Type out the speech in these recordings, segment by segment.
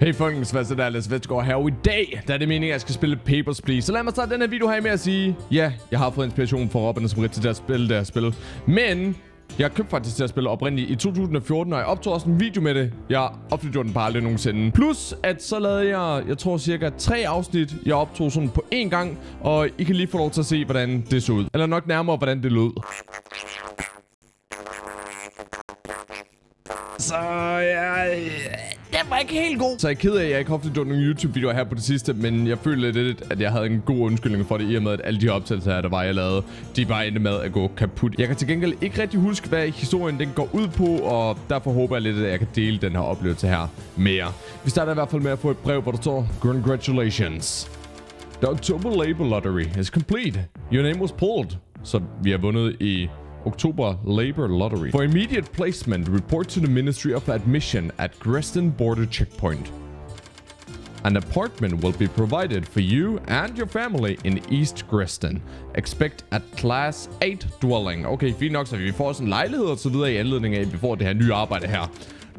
Hey folkens, hvad så der? Lasse Vestgaard her. i dag, der er meningen, at jeg skal spille Papers, Please. Så lad mig starte den her video her med at sige, ja, yeah, jeg har fået inspiration fra Robin og Smrit til at spille det her spil. Men jeg købte faktisk det her spil oprindeligt i 2014, og jeg optog også en video med det. Jeg opgjorde den bare aldrig nogensinde. Plus, at så lavede jeg, jeg tror, cirka tre afsnit, jeg optog sådan på én gang. Og I kan lige få lov til at se, hvordan det så ud. Eller nok nærmere, hvordan det lød. Så ja den var ikke helt god. Så jeg er ked af, at jeg ikke har opdateret nogle YouTube-videoer her på det sidste, men jeg føler lidt, at jeg havde en god undskyldning for det, i og med, at alle de optagelser her, der var, jeg lavede, de bare endte med at gå kaput. Jeg kan til gengæld ikke rigtig huske, hvad historien den går ud på, og derfor håber jeg lidt, at jeg kan dele den her oplevelse her mere. Vi starter i hvert fald med at få et brev, hvor der står, Congratulations. The October Labor Lottery is complete. Your name was pulled. Så vi har vundet i October Labor Lottery. For immediate placement, report to the Ministry of Admission at Greston Border Checkpoint. An apartment will be provided for you and your family in East Greston. Expect a Class 8 dwelling. Okay, fint nok, så vi får sådan en lejlighed og så videre i anledning af, at vi får det her nye arbejde her.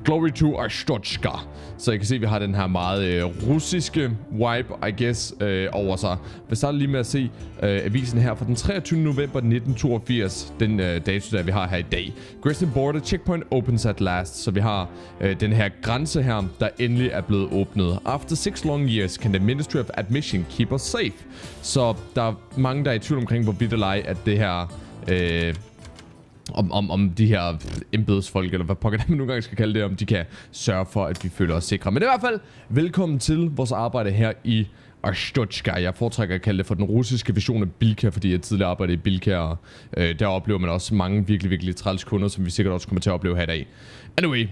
Glory to Arstochka. Så I kan se, at vi har den her meget øh, russiske vibe, I guess, øh, over sig. Vi starter lige med at se øh, avisen her fra den 23. november 1982, den øh, dato, der vi har her i dag. Grissom Border Checkpoint opens at last, så vi har øh, den her grænse her, der endelig er blevet åbnet. After six long years, can the Ministry of Admission keep us safe? Så der er mange, der er i tvivl omkring, hvor eller at det her... Øh, om, om, om de her embedsfolk, eller hvad pokker man nogle gange skal kalde det, om de kan sørge for, at vi føler os sikre. Men det er i hvert fald, velkommen til vores arbejde her i Arstotska. Jeg foretrækker at kalde det for den russiske version af Bilka, fordi jeg tidligere arbejdede i Bilka, og øh, der oplever man også mange virkelig, virkelig træls kunder, som vi sikkert også kommer til at opleve her i dag. Anyway,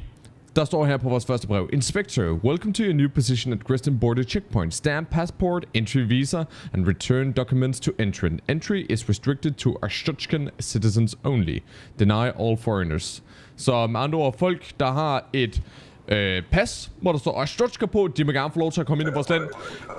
der står her på vores første brev. Inspector, welcome to your new position at Griston Border Checkpoint. Stamp passport, entry visa and return documents to entry. Entry is restricted to Ashtutchkan citizens only. Deny all foreigners. Så med andre ord, folk der har et øh, pas, hvor der står Ostrotska på. De må gerne få lov til at komme ind i vores land.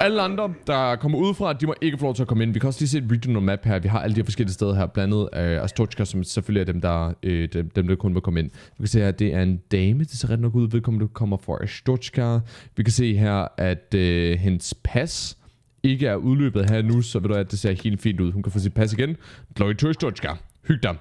Alle andre, der kommer udefra, de må ikke få lov til at komme ind. Vi kan også lige se et regional map her. Vi har alle de her forskellige steder her. Blandt andet øh, Ostrotska, som selvfølgelig er dem der, øh, dem, dem, der kun må komme ind. Vi kan se her, det er en dame. Det ser ret nok ud. Vedkommende kommer fra Ostrotska. Vi kan se her, at øh, hendes pas ikke er udløbet her nu, så ved du at det ser helt fint ud. Hun kan få sit pas igen. Glory to Ostrotska. Hyg dig.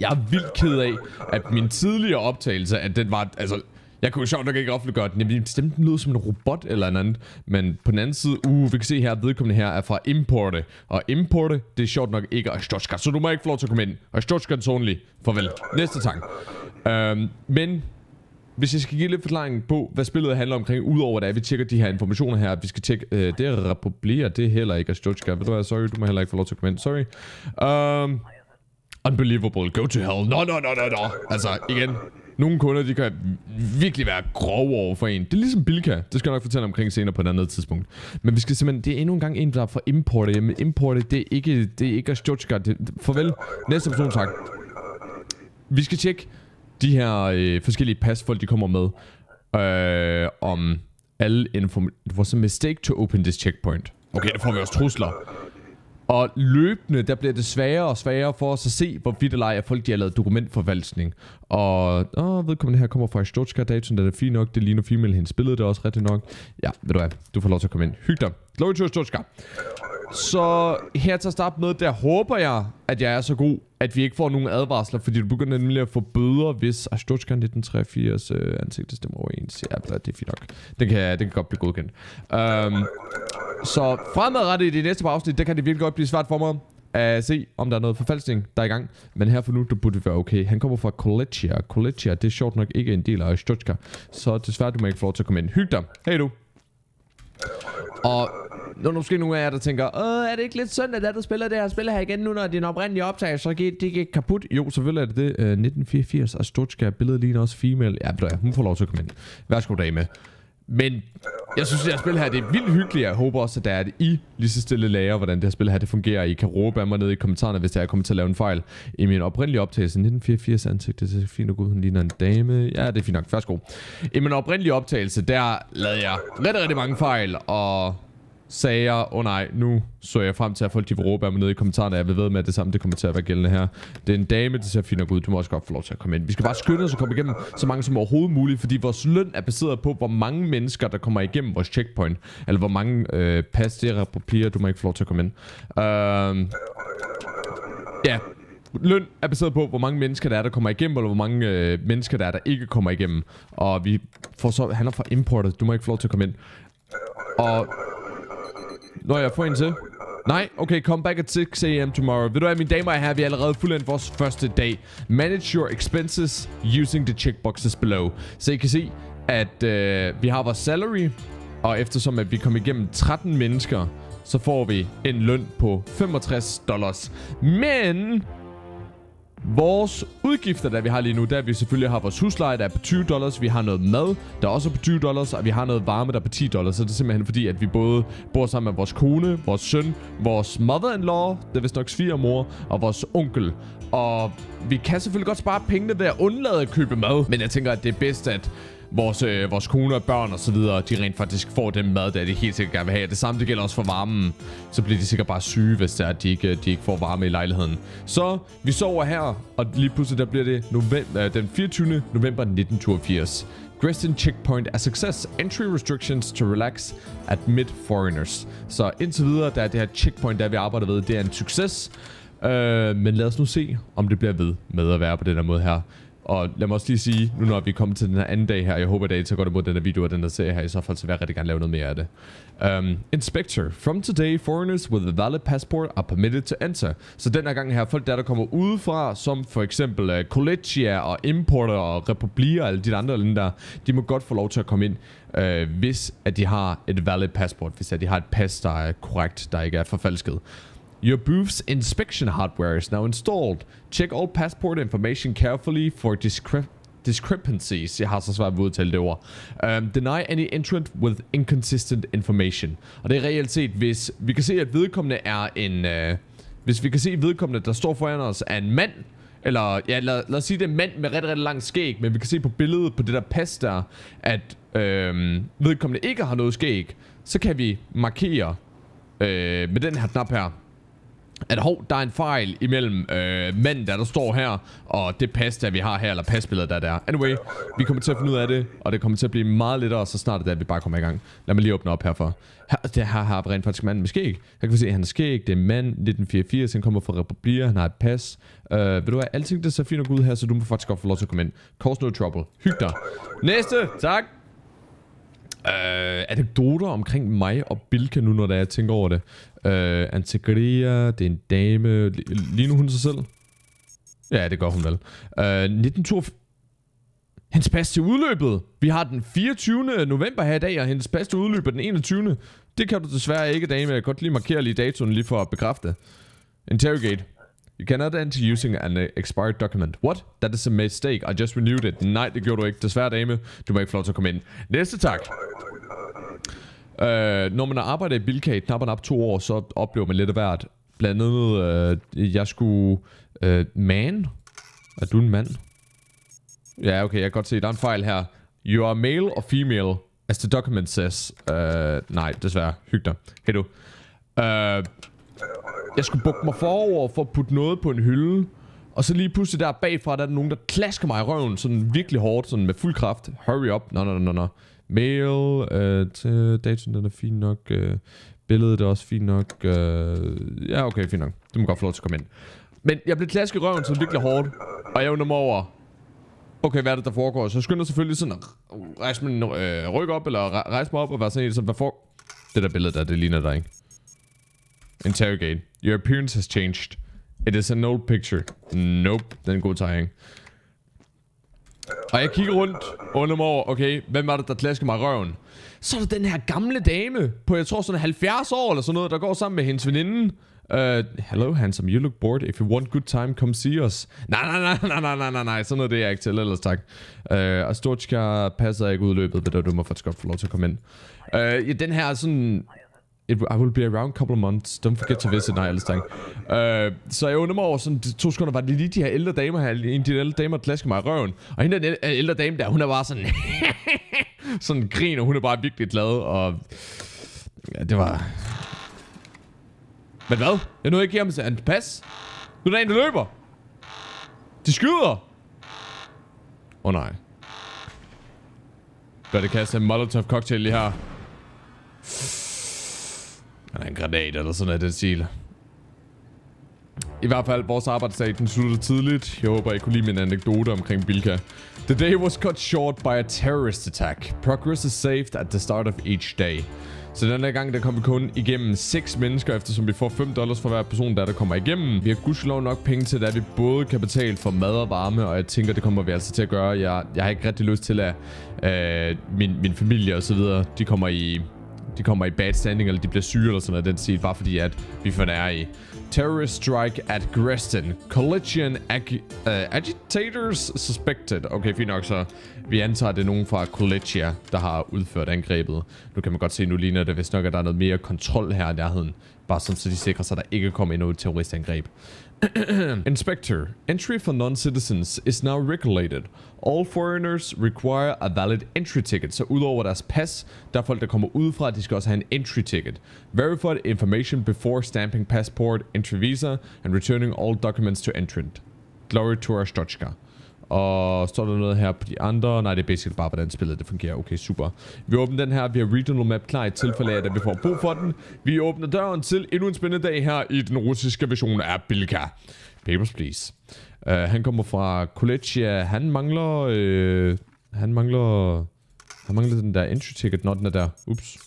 Jeg er vildt ked af, at min tidligere optagelse, at den var, altså, jeg kunne jo sjovt nok ikke offentliggøre den. Jamen, stemmen lyder som en robot eller en anden. Men på den anden side, uh, vi kan se her, at vedkommende her er fra Importe. Og Importe, det er sjovt nok ikke Ostochka. Så du må ikke få lov til at komme ind. Ostochka only. Farvel. Næste tank. Øhm, men hvis jeg skal give lidt forklaring på, hvad spillet handler omkring, udover det at vi tjekker de her informationer her, at vi skal tjekke, øh, det er Republier, det er heller ikke Astutska. Ved du hvad, sorry, du må heller ikke få lov til at komme ind, sorry. Um, unbelievable, go to hell, no, no, no, no, no. Altså, igen, nogle kunder, de kan virkelig være grove over for en. Det er ligesom Bilka. Det skal jeg nok fortælle omkring senere på et andet tidspunkt. Men vi skal simpelthen, det er endnu en gang en, der er for importet. Men importet, det er ikke, det er ikke Stuttgart. Farvel. Næste person, tak. Vi skal tjekke de her øh, forskellige pas, folk de kommer med. Øh, om alle informationer. Det var så mistake to open this checkpoint. Okay, der får vi også trusler. Og løbende, der bliver det sværere og sværere for os at se, hvor vidt eller ej, at folk de har lavet dokumentforvalsning. Og åh, vedkommende her kommer fra Stuttgart datoen, der er fint nok. Det ligner female, hendes billede det er også rigtigt nok. Ja, ved du hvad, du får lov til at komme ind. Hyg dig. Glory to Stuttgart. Så her til at starte med, der håber jeg, at jeg er så god, at vi ikke får nogen advarsler, fordi du begynder nemlig at få bøder, hvis Astutska 1983 øh, ansigtet stemmer overens. Ja, det er fint nok. Den kan, den kan godt blive godkendt. Um, så fremadrettet i de næste par afsnit, der kan det virkelig godt blive svært for mig at se, om der er noget forfalskning, der er i gang. Men her for nu, der burde det være okay. Han kommer fra Kolechia. Kolechia, det er sjovt nok ikke en del af Stuttgart. Så desværre, du må ikke få lov til at komme ind. Hyg dig. Hej du. Og når der måske nogle af jer, der tænker, Åh, er det ikke lidt synd, at der spiller det her spil her igen nu, når din oprindelige optagelse så gik, det gik kaput? Jo, selvfølgelig er det det. Uh, øh, 1984 og Stuttgart billedet ligner også female. Ja, hun får lov til at komme ind. Værsgo, dame. Men jeg synes, det her spil her, det er vildt hyggeligt. Jeg håber også, at der er det I lige så stille lager, hvordan det her spil her, det fungerer. I kan råbe af mig nede i kommentarerne, hvis jeg er kommet til at lave en fejl. I min oprindelige optagelse, 1984 ansigt, det ser fint ud. Hun ligner en dame. Ja, det er fint nok. Først god. I min oprindelige optagelse, der lavede jeg rigtig, rigtig mange fejl, og sagde jeg, åh oh nej, nu så jeg frem til, at folk de vil råbe af mig nede i kommentarerne. Jeg vil ved med, at det samme det kommer til at være gældende her. Det er en dame, det ser fint ud. Du må også godt få lov til at komme ind. Vi skal bare skynde os og komme igennem så mange som overhovedet muligt, fordi vores løn er baseret på, hvor mange mennesker, der kommer igennem vores checkpoint. Eller hvor mange øh, pas det er papirer, du må ikke få lov til at komme ind. Uh, ja, løn er baseret på, hvor mange mennesker der er, der kommer igennem, eller hvor mange øh, mennesker der er, der ikke kommer igennem. Og vi får så, er fra importet. Du må ikke få lov til at komme ind. Og Nå, jeg får en til. Nej, okay, come back at 6 a.m. tomorrow. Ved du hvad, mine damer og herrer, vi er allerede fuldendt vores første dag. Manage your expenses using the checkboxes below. Så I kan se, at øh, vi har vores salary, og eftersom at vi kom igennem 13 mennesker, så får vi en løn på 65 dollars. Men Vores udgifter, der vi har lige nu, der vi selvfølgelig har vores husleje, der er på 20 dollars. Vi har noget mad, der også er på 20 dollars. Og vi har noget varme, der er på 10 dollars. Så det er simpelthen fordi, at vi både bor sammen med vores kone, vores søn, vores mother-in-law, det er vist nok svigermor, og vores onkel. Og vi kan selvfølgelig godt spare pengene ved at undlade at købe mad. Men jeg tænker, at det er bedst, at vores, øh, vores kone og børn og så videre, de rent faktisk får den mad, der de helt sikkert gerne vil have. Det samme det gælder også for varmen. Så bliver de sikkert bare syge, hvis det er, at de ikke, de ikke får varme i lejligheden. Så vi sover her, og lige pludselig der bliver det november, øh, den 24. november 1982. Greston Checkpoint er success. Entry restrictions to relax. Admit foreigners. Så indtil videre, der er det her checkpoint, der vi arbejder ved, det er en succes. Uh, men lad os nu se, om det bliver ved med at være på den her måde her. Og lad mig også lige sige, nu når vi er kommet til den her anden dag her, jeg håber, at I tager godt imod den her video og den her serie her, i så fald så vil jeg rigtig gerne lave noget mere af det. Um, Inspector. From today, foreigners with a valid passport are permitted to enter. Så den her gang her, folk der, der kommer udefra, som for eksempel uh, Collegia og Importer og Republier og alle de andre lande der, de må godt få lov til at komme ind, uh, hvis at de har et valid passport, hvis at de har et pas, der er korrekt, der ikke er forfalsket. Your booth's inspection hardware is now installed. Check all passport information carefully for discre discrepancies. Jeg har så svært ved at udtale det ord. Um, deny any entrant with inconsistent information. Og det er reelt set, hvis vi kan se, at vedkommende er en... Uh, hvis vi kan se, at vedkommende, der står foran os, er en mand, eller ja, lad, lad os sige, det er en mand med ret, ret lang skæg, men vi kan se på billedet på det der pas der, at uh, vedkommende ikke har noget skæg, så kan vi markere øh, med den her knap her at hov, der er en fejl imellem øh, manden, der, der står her, og det pas, der vi har her, eller pasbilledet, der, der Anyway, vi kommer til at finde ud af det, og det kommer til at blive meget lettere, så snart det er, at vi bare kommer i gang. Lad mig lige åbne op herfor. Her, det her har rent faktisk manden med skæg. Her kan vi se, at han er skæg, det er mand, 1984, han kommer fra Republika, han har et pas. Øh, ved du hvad, alting det ser fint nok ud her, så du må faktisk godt få lov til at komme ind. Cause no trouble. Hyg dig. Næste, tak øh, anekdoter omkring mig og Bilka nu, når jeg tænker over det. Øh, Antigria, det er en dame. Lige nu hun sig selv? Ja, det gør hun vel. Øh, 1982... Hendes pas til udløbet. Vi har den 24. november her i dag, og hendes pas til udløbet den 21. Det kan du desværre ikke, dame. Jeg kan godt lige markere lige datoen lige for at bekræfte. Interrogate. You cannot enter using an expired document. What? That is a mistake. I just renewed it. Nej, det gjorde du ikke. Desværre, dame. Du må ikke få lov til at komme ind. Næste tak. uh, når man har arbejdet i Bilka i knap og nap to år, så oplever man lidt af hvert. Blandt andet, uh, jeg skulle... uh, man? Er du en mand? Ja, okay, jeg kan godt se, der er en fejl her. You are male or female, as the document says. Uh, nej, desværre. Hyg dig. Hey du. Jeg skulle bukke mig forover for at putte noget på en hylde. Og så lige pludselig der bagfra, der er nogen, der klasker mig i røven sådan virkelig hårdt, sådan med fuld kraft. Hurry up. Nå, no, nå, no, nå, no, nå. Mail, øh, til datoen, den er fin nok. Øh, billedet er også fint nok. Øh, ja, okay, fint nok. Du må godt få lov til at komme ind. Men jeg blev klasket i røven sådan virkelig hårdt, og jeg er mig over, okay, hvad er det, der foregår? Så jeg skynder selvfølgelig sådan at rejse min øh, ryg op, eller rejse mig op og være sådan en, sådan, hvad for... Det der billede der, det ligner dig, ikke? Interrogate. Your appearance has changed. It is an old picture. Nope. Den er god tegning. Og jeg kigger rundt under mig over, okay, hvem var det, der klaskede mig røven? Så er der den her gamle dame på, jeg tror sådan 70 år eller sådan noget, der går sammen med hendes veninde. Uh, hello handsome, you look bored. If you want good time, come see us. Nej, nej, nej, nej, nej, nej, nej, nej. Sådan noget det er jeg ikke til, ellers tak. Uh, øh, Astorchka passer ikke udløbet, men du må faktisk godt få lov til at komme ind. Uh, ja, den her sådan It, I will be around a couple of months. Don't forget to visit. Nej, ellers dang. Øh, så jeg undrer mig over sådan to sekunder, var det lige de her ældre damer her, en af de ældre damer, der klaskede mig i røven. Og hende den ældre dame der, hun er bare sådan, sådan griner, hun er bare virkelig glad, og ja, det var... Men hvad? Jeg nåede ikke hjem til en pas. Nu er der en, der løber. De skyder. Åh oh, nej. Bør det kaste en molotov cocktail lige her. Eller en granat eller sådan noget den stil. I hvert fald, vores arbejdsdag den sluttede tidligt. Jeg håber, I kunne lide min anekdote omkring Bilka. The day was cut short by a terrorist attack. Progress is saved at the start of each day. Så den her gang, der kom vi kun igennem 6 mennesker, eftersom vi får 5 dollars for hver person, der, der kommer igennem. Vi har gudskelov nok penge til, at vi både kan betale for mad og varme, og jeg tænker, det kommer vi altså til at gøre. Jeg, jeg har ikke rigtig lyst til, at øh, min, min familie og så videre, de kommer i de kommer i bad standing, eller de bliver syge, eller sådan noget den stil, bare fordi, at vi for er i. Terrorist strike at Greston. Collision ag uh, agitators suspected. Okay, fint nok, så vi antager, at det er nogen fra Collegia, der har udført angrebet. Nu kan man godt se, nu ligner det hvis nok, at der er noget mere kontrol her i nærheden. Bare sådan, så de sikrer sig, at der ikke kommer endnu et terroristangreb. Inspector, entry for non-citizens is now regulated. All foreigners require a valid entry ticket. Så udover deres pas, der er folk, der kommer udefra, de skal også have en entry ticket. Verified information before stamping passport, entry visa, and returning all documents to entrant. Glory to our Stochka. Og står der noget her på de andre? Nej, det er basically bare, hvordan spillet det fungerer. Okay, super. Vi åbner den her. Vi har regional map klar i tilfælde af, at vi får brug for den. Vi åbner døren til endnu en spændende dag her i den russiske version af Bilka. Papers, please. Uh, han kommer fra Kolechia. Han mangler... Øh, han mangler... Han mangler den der entry ticket, not den der. Ups.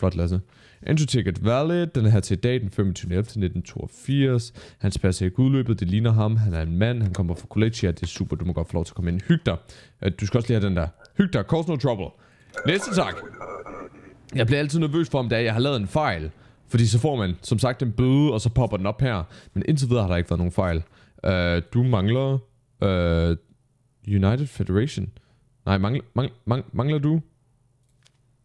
Flot, Lasse. Entry ticket valid. Den er her til i dag, den 25.11.1982. Hans pas er ikke udløbet, det ligner ham. Han er en mand, han kommer fra college Ja, det er super, du må godt få lov til at komme ind. Hyg dig. Øh, du skal også lige have den der. Hyg dig, cause no trouble. Næste tak. Jeg bliver altid nervøs for, om det er, jeg har lavet en fejl. Fordi så får man, som sagt, en bøde, og så popper den op her. Men indtil videre har der ikke været nogen fejl. Uh, du mangler... Uh, United Federation. Nej, mangler, mangler, mangler du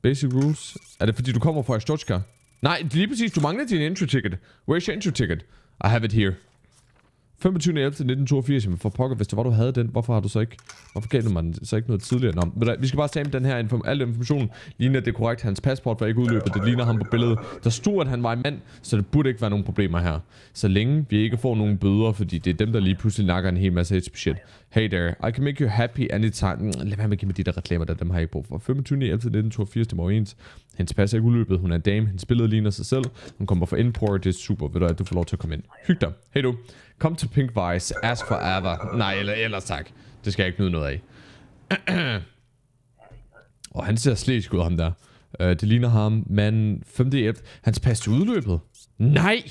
Basic rules. Er det fordi, du kommer fra Stotska? Nej, lige præcis. Du mangler din entry ticket. Where's your entry ticket? I have it here. 25.11.1982, men for pokker, hvis det var, du havde den, hvorfor har du så ikke, hvorfor gav du mig så ikke noget tidligere? Nå, men vi skal bare tage med den her inform al information. Ligner det korrekt, hans passport var ikke udløbet, det ligner ham på billedet. Der stod, at han var en mand, så det burde ikke være nogen problemer her. Så længe vi ikke får nogen bøder, fordi det er dem, der lige pludselig nakker en hel masse budget. Hey there, I can make you happy anytime. Mm, lad være med at give mig de der reklamer, der dem har jeg ikke brug for. 25.11.1982, det må ens. Hendes pas er ikke udløbet, hun er en dame, hendes billede ligner sig selv. Hun kommer fra import, det er super, ved du at du får lov til at komme ind. Hyg dig. Hey du, kom til Pink Vice, As Forever. Nej, eller, ellers tak. Det skal jeg ikke nyde noget af. Og han ser slæsk ud, ham der. Uh, det ligner ham, men 5.11. Hans pas til udløbet. Nej!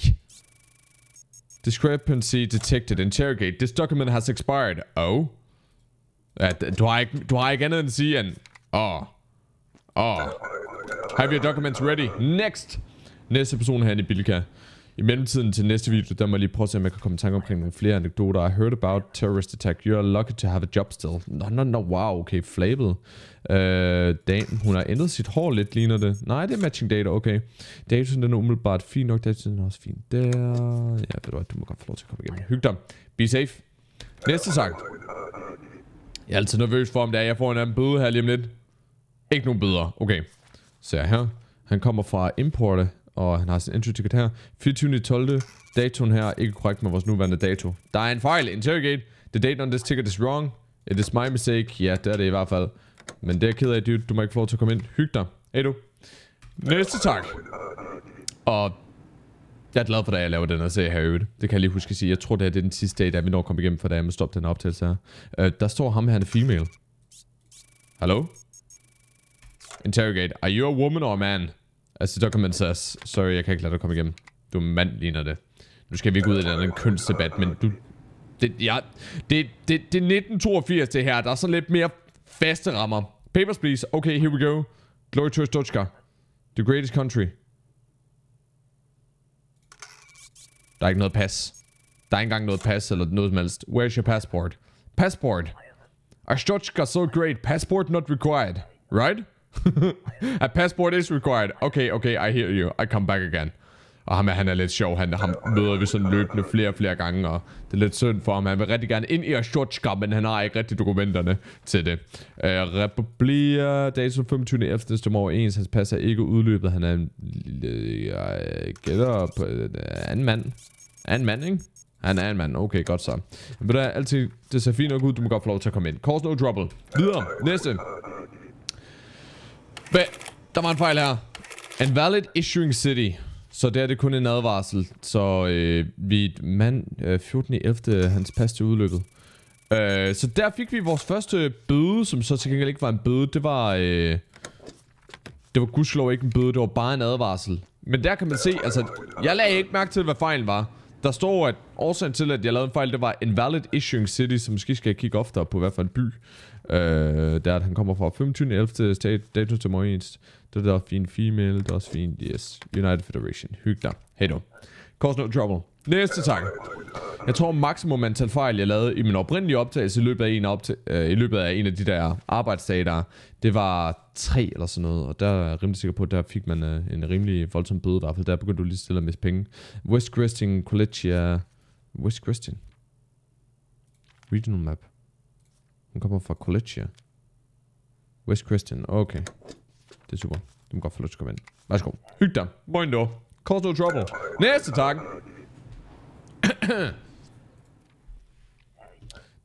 Discrepancy detected. Interrogate. This document has expired. Oh. Uh, du, har ikke, du har ikke andet end at sige end... Oh. Oh. Have your documents ready. Next! Næste person her i Bilka. I mellemtiden til næste video, der må jeg lige prøve at se, om jeg kan komme i tanke omkring nogle flere anekdoter. I heard about terrorist attack. You're lucky to have a job still. No, no, no. Wow, okay. Flabet. Uh, Dan, hun har ændret sit hår lidt, ligner det. Nej, det er matching data, okay. Datoen den er umiddelbart fin nok. Datoen er også fin der. Ja, ved du hvad, du må godt få lov til at komme igennem. Hyg dig. Be safe. Næste sang. Jeg er altid nervøs for, om det er, jeg får en anden bøde her lige om lidt. Ikke nogen bøder. Okay. Så her. Han kommer fra Importe. Og han har sin entry-ticket her. 24.12. Datoen her ikke korrekt med vores nuværende dato. Der er en fejl. Interrogate. The date on this ticket is wrong. It is my mistake. Ja, det er det i hvert fald. Men det er ked af, dude. Du må ikke få lov til at komme ind. Hyg dig. Hey du. Næste tak. Og jeg er glad for, at jeg laver den her serie her øvrigt. Det kan jeg lige huske at sige. Jeg tror, det er den sidste dag, da vi når at komme igennem, for da jeg må stoppe den her optagelse her. Uh, der står ham her, en female. Hello? Interrogate. Are you a woman or a man? Altså, der kan man sige, sorry, jeg kan ikke lade dig komme igennem. Du er mand, ligner det. Nu skal vi ikke ud i den anden kønsdebat, men du... Det, ja, det, det, det er 1982, det her. Der er sådan lidt mere faste rammer. Papers, please. Okay, here we go. Glory to Stuttgart. The greatest country. Der er ikke noget pas. Der er ikke engang noget pas eller noget som helst. Where's your passport? Passport. Stuttgart so great. Passport not required. Right? A passport is required. Okay, okay, I hear you. I come back again. Og ham er, han er lidt sjov. Han ham møder vi sådan løbende flere og flere gange, og det er lidt synd for ham. Han vil rigtig gerne ind i Ashotska, men han har ikke rigtig dokumenterne til det. Uh, Republia, dato 25. 11. år ens. Hans pas er ikke udløbet. Han er en... Jeg gætter på... Uh, anden mand. Anden mand, ikke? Han er en mand. Okay, godt så. Men det er altid... Det ser fint nok ud. Du må godt få lov til at komme ind. Cause no trouble. Videre. Næste. Hvad? Der var en fejl her. En valid issuing city. Så der er det kun en advarsel. Så øh, vi... Mand, øh, 14. 11. hans pas til udløbet. Øh, så der fik vi vores første bøde, som så til gengæld ikke var en bøde. Det var... Øh, det var gudslov ikke en bøde, det var bare en advarsel. Men der kan man se, altså... Jeg lagde ikke mærke til, hvad fejlen var. Der står, at årsagen til, at jeg lavede en fejl, det var Invalid Issuing City, som måske skal jeg kigge oftere på, hvad for en by. Øh, der at han kommer fra 25. Dato til morgens. Det er da fint female, det er også fint, yes. United Federation. Hyg dig. Hej då. Cause no trouble. Næste tak. Jeg tror maksimum antal fejl, jeg lavede i min oprindelige optagelse i løbet af en, opta- øh, i løbet af, en af de der arbejdsdage der, det var tre eller sådan noget, og der er jeg rimelig sikker på, at der fik man øh, en rimelig voldsom bøde i hvert fald. Der begyndte du lige stille at miste penge. West Christian College, West Christian. Regional map. Hun kommer fra College, West Christian, okay. Det er super. Du må godt få lov til at komme ind. Værsgo. Hyg dig. Moin dog. Cause no trouble. Næste tak.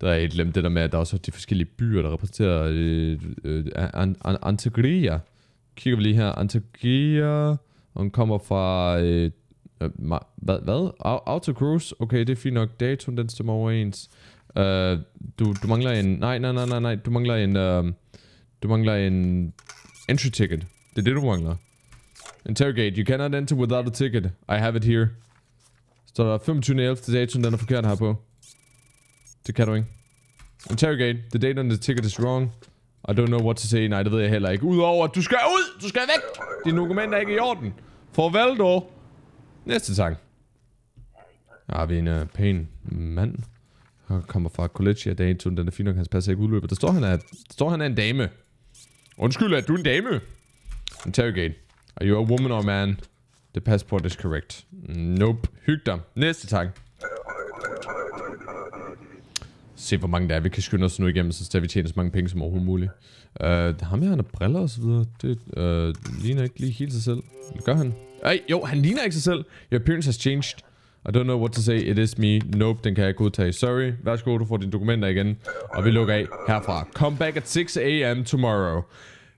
der er et lem, det der med, at der også de forskellige byer, der repræsenterer øh, øh, an, an, Antegria. Kigger vi lige her. Antegria. Hun kommer fra... Øh, øh ma- hvad? hvad? Autocruise? Okay, det er fint nok. Datoen, den stemmer overens. Uh, du, du mangler en... Nej, nej, nej, nej, nej. Du mangler en... Uh, du mangler en... Entry ticket. Det er det, du mangler. Interrogate. You cannot enter without a ticket. I have it here. Så der er 25.11 til datum, den er forkert her på. Det kan du ikke. Interrogate. The date on the ticket is wrong. I don't know what to say. Nej, det ved jeg heller ikke. Udover, at du skal ud! Du skal væk! Dine dokument er ikke i orden. Farvel dog. Næste sang. Ja, har vi en uh, pæn mand. Han kommer fra Collegia datoen. Den er fin nok, hans passer ikke udløber. Der står, han er, der står, han er en dame. Undskyld, er du en dame? Interrogate. Are you a woman or a man? The passport is correct. Nope. Hyg dig. Næste tak. Se, hvor mange der er. Vi kan skynde os nu igennem, så vi tjener så mange penge som overhovedet muligt. Uh, ham her, han har briller og så videre. Det uh, ligner ikke lige helt sig selv. Det gør han? Ej, jo, han ligner ikke sig selv. Your appearance has changed. I don't know what to say. It is me. Nope, den kan jeg ikke udtage. Sorry. Værsgo, du får dine dokumenter igen. Og vi lukker af herfra. Come back at 6 a.m. tomorrow.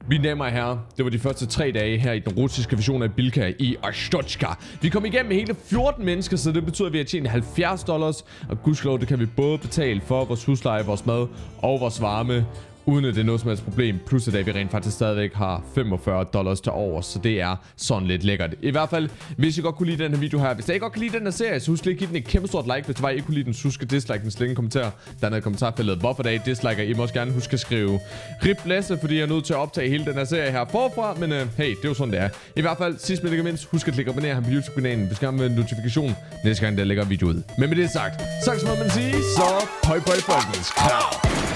Mine damer og herrer, det var de første tre dage her i den russiske version af Bilka i Ostotska. Vi kom igennem med hele 14 mennesker, så det betyder, at vi har tjent 70 dollars. Og gudskelov, det kan vi både betale for vores husleje, vores mad og vores varme uden at det er noget som helst problem. Plus at vi rent faktisk stadigvæk har 45 dollars til over, så det er sådan lidt lækkert. I hvert fald, hvis I godt kunne lide den her video her. Hvis I godt kunne lide den her serie, så husk lige at give den et kæmpe stort like. Hvis du var ikke kunne lide den, så husk at dislike den, slænge en kommentar. Der er i kommentarfeltet, hvorfor I disliker. I må også gerne huske at skrive rip Lasse, fordi jeg er nødt til at optage hele den her serie her forfra. Men uh, hey, det er jo sådan, det er. I hvert fald, sidst men ikke mindst, husk at klikke abonnere her på YouTube-kanalen, hvis gerne med en notifikation næste gang, der lægger video ud. Men med det sagt, så kan man sige, så høj, høj, folkens. Klar.